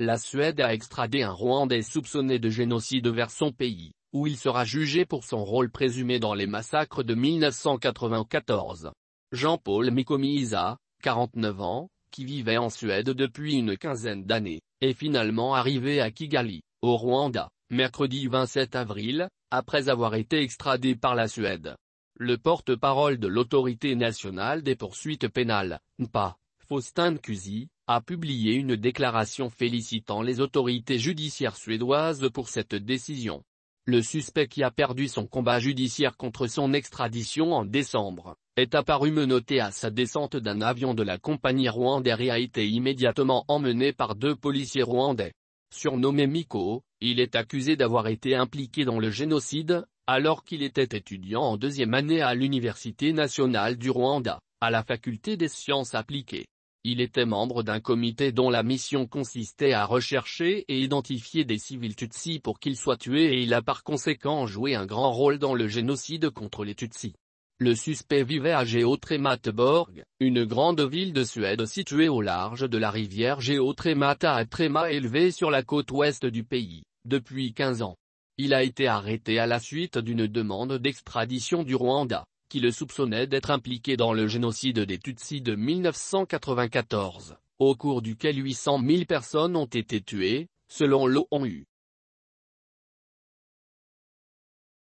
La Suède a extradé un Rwandais soupçonné de génocide vers son pays, où il sera jugé pour son rôle présumé dans les massacres de 1994. Jean-Paul Mikomiza, 49 ans, qui vivait en Suède depuis une quinzaine d'années, est finalement arrivé à Kigali, au Rwanda, mercredi 27 avril, après avoir été extradé par la Suède. Le porte-parole de l'autorité nationale des poursuites pénales, NPA, Faustin Cusy, a publié une déclaration félicitant les autorités judiciaires suédoises pour cette décision. Le suspect qui a perdu son combat judiciaire contre son extradition en décembre, est apparu menotté à sa descente d'un avion de la compagnie rwandaise et a été immédiatement emmené par deux policiers rwandais. Surnommé Miko, il est accusé d'avoir été impliqué dans le génocide, alors qu'il était étudiant en deuxième année à l'Université nationale du Rwanda, à la faculté des sciences appliquées. Il était membre d'un comité dont la mission consistait à rechercher et identifier des civils Tutsis pour qu'ils soient tués et il a par conséquent joué un grand rôle dans le génocide contre les Tutsis. Le suspect vivait à Geotrematborg, une grande ville de Suède située au large de la rivière Geotremata à Tréma élevée sur la côte ouest du pays, depuis 15 ans. Il a été arrêté à la suite d'une demande d'extradition du Rwanda qui le soupçonnait d'être impliqué dans le génocide des Tutsis de 1994, au cours duquel 800 000 personnes ont été tuées, selon l'ONU.